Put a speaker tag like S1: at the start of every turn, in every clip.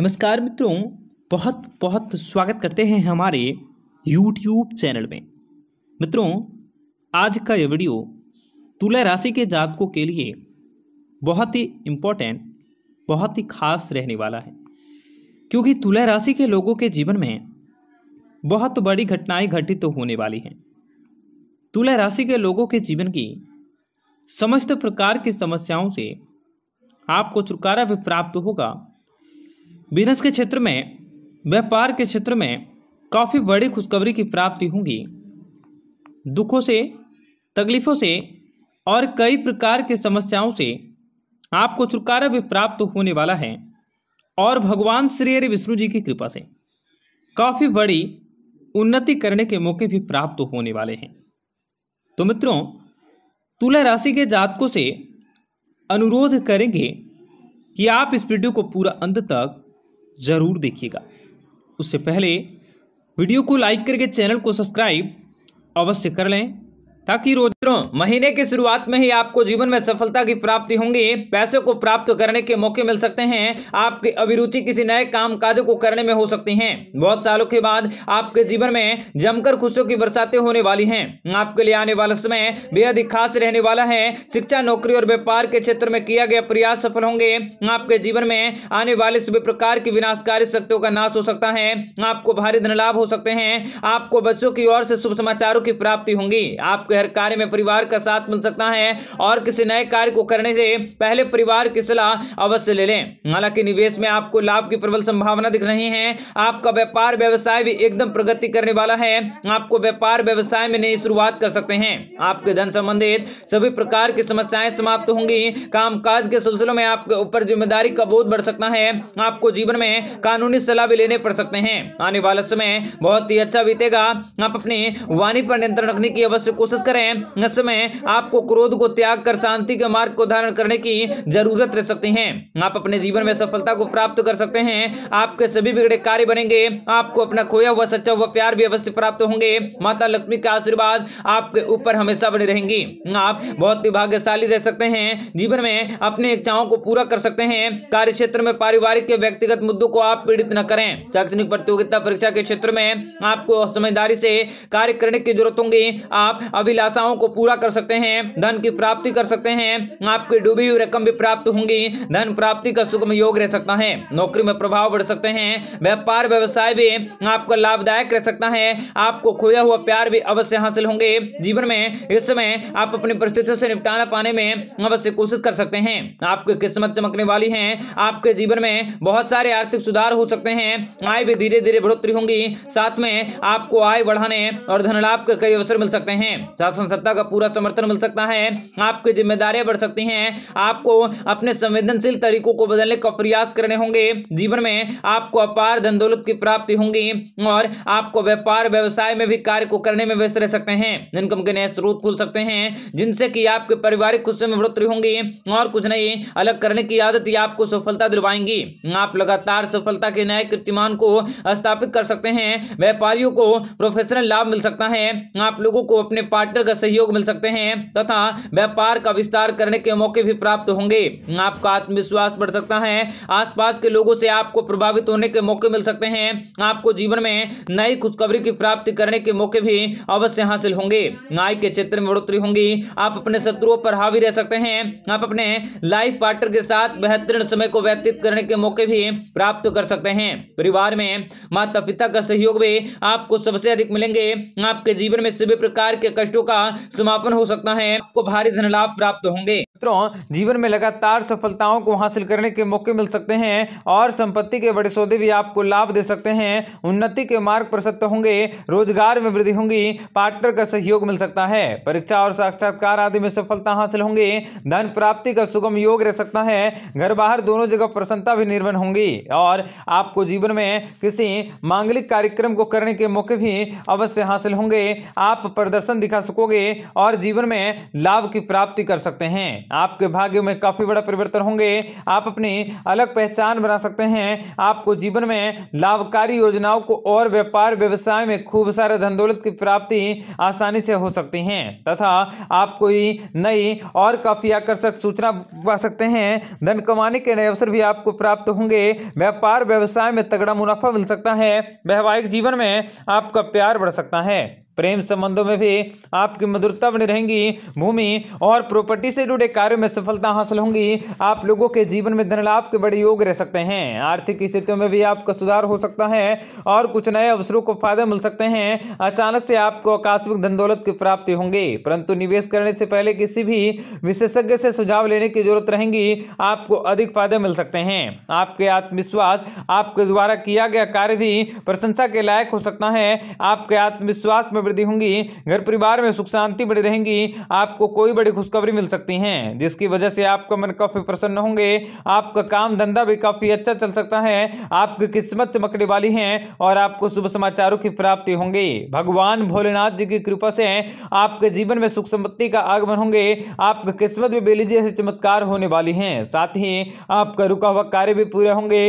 S1: नमस्कार मित्रों बहुत बहुत स्वागत करते हैं हमारे YouTube चैनल में मित्रों आज का ये वीडियो तुला राशि के जातकों के लिए बहुत ही इम्पोर्टेंट बहुत ही खास रहने वाला है क्योंकि तुला राशि के लोगों के जीवन में बहुत बड़ी घटनाएं घटित तो होने वाली हैं तुला राशि के लोगों के जीवन की समस्त प्रकार की समस्याओं से आपको छुटकारा भी प्राप्त होगा बिजनेस के क्षेत्र में व्यापार के क्षेत्र में काफ़ी बड़ी खुशखबरी की प्राप्ति होगी दुखों से तकलीफ़ों से और कई प्रकार के समस्याओं से आपको छुटकारा भी प्राप्त होने वाला है और भगवान श्री हरि विष्णु जी की कृपा से काफ़ी बड़ी उन्नति करने के मौके भी प्राप्त होने वाले हैं तो मित्रों तुला राशि के जातकों से अनुरोध करेंगे कि आप इस वीडियो को पूरा अंत तक ज़रूर देखिएगा उससे पहले वीडियो को लाइक करके चैनल को सब्सक्राइब अवश्य कर लें ताकि रोजरों महीने की शुरुआत में ही आपको जीवन में सफलता की प्राप्ति होंगी पैसे को प्राप्त करने के मौके मिल सकते हैं आपकी अभिरुचि किसी नए काम काज को करने में हो सकती है बहुत सालों के बाद आपके जीवन में जमकर खुशियों की बरसातें होने वाली है आपके लिए आने वाला समय बेहद ही खास रहने वाला है शिक्षा नौकरी और व्यापार के क्षेत्र में किया गया प्रयास सफल होंगे आपके जीवन में आने वाले सभी प्रकार की विनाशकारी शक्तियों का नाश हो सकता है आपको भारी धन लाभ हो सकते हैं आपको बच्चों की ओर से शुभ समाचारों की प्राप्ति होंगी आपके कार्य में परिवार का साथ मिल सकता है और किसी नए कार्य को करने से पहले परिवार की सलाह अवश्य ले लें हालांकि निवेश में आपको लाभ की प्रबल संभावना दिख रही है आपका व्यापार व्यवसाय भी एकदम प्रगति करने वाला है आपको व्यापार व्यवसाय में नई शुरुआत कर सकते हैं आपके धन संबंधित सभी प्रकार की समस्याएं समाप्त होंगी काम काज के सिलसिले में आपके ऊपर जिम्मेदारी का बोध बढ़ सकता है आपको जीवन में कानूनी सलाह भी लेने पड़ सकते हैं आने वाला समय बहुत ही अच्छा बीतेगा आप अपनी वाणी पर नियंत्रण रखने की अवश्य कोशिश करें समय आपको क्रोध को त्याग कर शांति के मार्ग को धारण करने की जरूरत रह सकती है आप अपने जीवन में सफलता को प्राप्त कर सकते हैं आपके सभी बिगड़े कार्य बनेंगे आपको अपना खोया हुआ सच्चा हुआ प्यार भी अवश्य प्राप्त होंगे माता लक्ष्मी का आशीर्वाद आपके ऊपर हमेशा बने रहेंगी आप बहुत ही भाग्यशाली रह सकते हैं जीवन में अपनी इच्छाओं को पूरा कर सकते हैं कार्य क्षेत्र में पारिवारिक के व्यक्तिगत मुद्दों को आप पीड़ित न करें शैक्षणिक प्रतियोगिता परीक्षा के क्षेत्र में आपको समझदारी से कार्य करने की जरूरत होंगी आप अभी अभिलाषाओं को पूरा कर सकते हैं धन की प्राप्ति कर सकते हैं आपकी डूबी हुई रकम भी प्राप्त होंगी धन प्राप्ति का सुगम योग रह सकता है नौकरी में प्रभाव बढ़ सकते हैं व्यापार व्यवसाय भी आपका लाभदायक रह सकता है आपको खोया हुआ प्यार भी अवश्य हासिल होंगे जीवन में इस समय आप अपनी परिस्थितियों से निपटारा पाने में अवश्य कोशिश कर सकते हैं आपकी किस्मत चमकने वाली है आपके जीवन में बहुत सारे आर्थिक सुधार हो सकते हैं आय भी धीरे धीरे बढ़ोतरी होंगी साथ में आपको आय बढ़ाने और धन लाभ के कई अवसर मिल सकते हैं शासन सत्ता का पूरा समर्थन मिल सकता है आपकी जिम्मेदारियां बढ़ सकती हैं आपको अपने संवेदनशील तरीकों को बदलने का प्रयास करने होंगे जीवन में आपको अपार धन दौलत की प्राप्ति होंगी और आपको व्यापार व्यवसाय में भी कार्य को करने में व्यस्त रह सकते हैं इनकम के नए स्रोत खुल सकते हैं जिनसे कि आपके पारिवारिक खुशी में बढ़ोतरी होंगी और कुछ नहीं अलग करने की आदत आपको सफलता दिलवाएंगी आप लगातार सफलता के नए कीर्तिमान को स्थापित कर सकते हैं व्यापारियों को प्रोफेशनल लाभ मिल सकता है आप लोगों को अपने पार्ट पार्टनर का सहयोग मिल सकते हैं तथा व्यापार का विस्तार करने के मौके भी प्राप्त होंगे आपका आत्मविश्वास बढ़ सकता है आसपास के लोगों से आपको प्रभावित होने के मौके मिल सकते हैं आपको जीवन में नई खुशखबरी की प्राप्ति करने के मौके भी अवश्य हासिल होंगे आय के क्षेत्र में बढ़ोतरी होंगी आप अपने शत्रुओं पर हावी रह सकते हैं आप अपने लाइफ पार्टनर के साथ बेहतरीन समय को व्यतीत करने के मौके भी प्राप्त कर सकते हैं परिवार में माता पिता का सहयोग भी आपको सबसे अधिक मिलेंगे आपके जीवन में सभी प्रकार के कष्ट टेस्टों का समापन हो सकता है आपको भारी धन लाभ प्राप्त होंगे मित्रों जीवन में लगातार सफलताओं को हासिल करने के मौके मिल सकते हैं और संपत्ति के बड़े सौदे भी आपको लाभ दे सकते हैं उन्नति के मार्ग प्रशस्त होंगे रोजगार में वृद्धि होगी पार्टनर का सहयोग मिल सकता है परीक्षा और साक्षात्कार आदि में सफलता हासिल होंगी धन प्राप्ति का सुगम योग रह सकता है घर बाहर दोनों जगह प्रसन्नता भी निर्माण होंगी और आपको जीवन में किसी मांगलिक कार्यक्रम को करने के मौके भी अवश्य हासिल होंगे आप प्रदर्शन दिखा सकोगे और जीवन में लाभ की प्राप्ति कर सकते हैं आपके भाग्य में काफ़ी बड़ा परिवर्तन होंगे आप अपनी अलग पहचान बना सकते हैं आपको जीवन में लाभकारी योजनाओं को और व्यापार व्यवसाय में खूब सारे धन दौलत की प्राप्ति आसानी से हो सकती है तथा आप कोई नई और काफ़ी आकर्षक सूचना पा सकते हैं धन कमाने के नए अवसर भी आपको प्राप्त होंगे व्यापार व्यवसाय में तगड़ा मुनाफा मिल सकता है वैवाहिक जीवन में आपका प्यार बढ़ सकता है प्रेम संबंधों में भी आपकी मधुरता बनी रहेंगी भूमि और प्रॉपर्टी से जुड़े कार्यों में सफलता हासिल होंगी आप लोगों के जीवन में धन लाभ के बड़े योग रह सकते हैं आर्थिक स्थितियों में भी आपका सुधार हो सकता है और कुछ नए अवसरों को फायदे मिल सकते हैं अचानक से आपको आकस्मिक धन दौलत की प्राप्ति होंगे परंतु निवेश करने से पहले किसी भी विशेषज्ञ से सुझाव लेने की जरूरत रहेगी आपको अधिक फायदे मिल सकते हैं आपके आत्मविश्वास आपके द्वारा किया गया कार्य भी प्रशंसा के लायक हो सकता है आपके आत्मविश्वास में वृद्धि होंगी घर परिवार में सुख शांति बड़ी रहेंगी आपको कोई बड़ी खुशखबरी मिल सकती है जिसकी वजह से आपका मन काफी प्रसन्न होंगे आपका काम धंधा भी काफी अच्छा चल सकता है आपकी किस्मत चमकने वाली है और आपको शुभ समाचारों की प्राप्ति होंगी भगवान भोलेनाथ जी की कृपा से आपके जीवन में सुख संपत्ति का आगमन होंगे आपकी किस्मत भी बेलीजी से चमत्कार होने वाली है साथ ही आपका रुका हुआ कार्य भी पूरे होंगे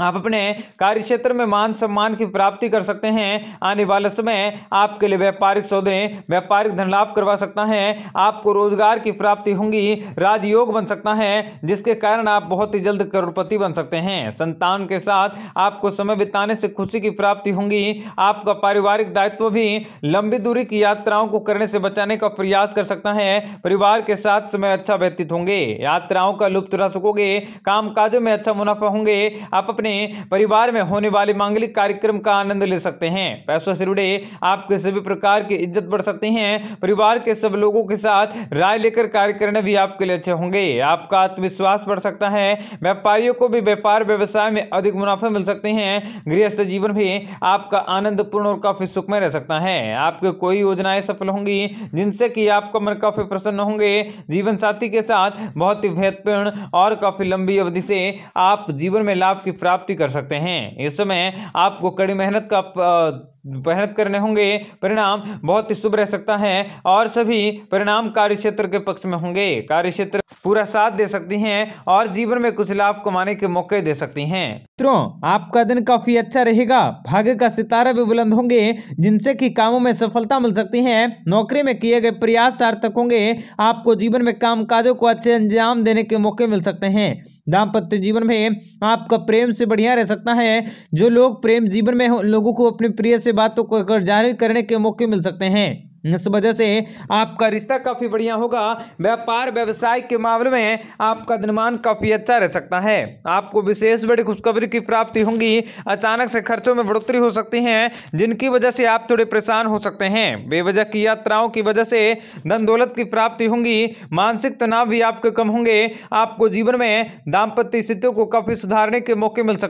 S1: आप अपने कार्य क्षेत्र में मान सम्मान की प्राप्ति कर सकते हैं आने वाले समय आपके लिए व्यापारिक सौदे व्यापारिक धन लाभ करवा सकता है आपको रोजगार की प्राप्ति होंगी राजयोग बन सकता है जिसके कारण आप बहुत ही जल्द करोड़पति बन सकते हैं संतान के साथ आपको समय बिताने से खुशी की प्राप्ति होंगी आपका पारिवारिक दायित्व भी लंबी दूरी की यात्राओं को करने से बचाने का प्रयास कर सकता है परिवार के साथ समय अच्छा व्यतीत होंगे यात्राओं का लुप्त रह सकोगे काम में अच्छा मुनाफा होंगे आप अपने अपने परिवार में होने वाले मांगलिक कार्यक्रम का आनंद ले सकते हैं पैसों से जुड़े आपके सभी प्रकार की इज्जत बढ़ सकती है परिवार के सब लोगों के साथ राय लेकर कार्य करने भी आपके लिए अच्छे होंगे आपका आत्मविश्वास बढ़ सकता है व्यापारियों को भी व्यापार व्यवसाय में अधिक मुनाफा मिल सकते हैं गृहस्थ जीवन भी आपका आनंदपूर्ण और काफी सुखमय रह सकता है आपके कोई योजनाएं सफल होंगी जिनसे कि आपका मन काफी प्रसन्न होंगे जीवन साथी के साथ बहुत ही महत्वपूर्ण और काफी लंबी अवधि से आप जीवन में लाभ की प्राप्ति प्राप्ति कर सकते हैं इस समय आपको कड़ी मेहनत का मेहनत करने होंगे परिणाम बहुत ही शुभ रह सकता है और सभी परिणाम कार्य क्षेत्र के पक्ष में होंगे कार्य क्षेत्र पूरा साथ दे सकती हैं और जीवन में कुछ लाभ कमाने के मौके दे सकती हैं मित्रों आपका दिन काफी अच्छा रहेगा भाग्य का सितारा भी बुलंद होंगे जिनसे कि कामों में सफलता मिल सकती है नौकरी में किए गए प्रयास सार्थक होंगे आपको जीवन में काम काजों को अच्छे अंजाम देने के मौके मिल सकते हैं दाम्पत्य जीवन में आपका प्रेम से सबसे बढ़िया रह सकता है जो लोग प्रेम जीवन में लोगों को अपने प्रिय से बातों को जाहिर करने के मौके मिल सकते हैं इस वजह से आपका रिश्ता काफ़ी बढ़िया होगा व्यापार व्यवसाय के मामले में आपका दिनमान काफ़ी अच्छा रह सकता है आपको विशेष बड़ी खुशखबरी की प्राप्ति होगी अचानक से खर्चों में बढ़ोतरी हो सकती है जिनकी वजह से आप थोड़े परेशान हो सकते हैं बेवजह की यात्राओं की वजह से धन दौलत की प्राप्ति होंगी मानसिक तनाव भी आपके कम होंगे आपको जीवन में दाम्पत्य स्थितियों को काफ़ी सुधारने के मौके मिल सकते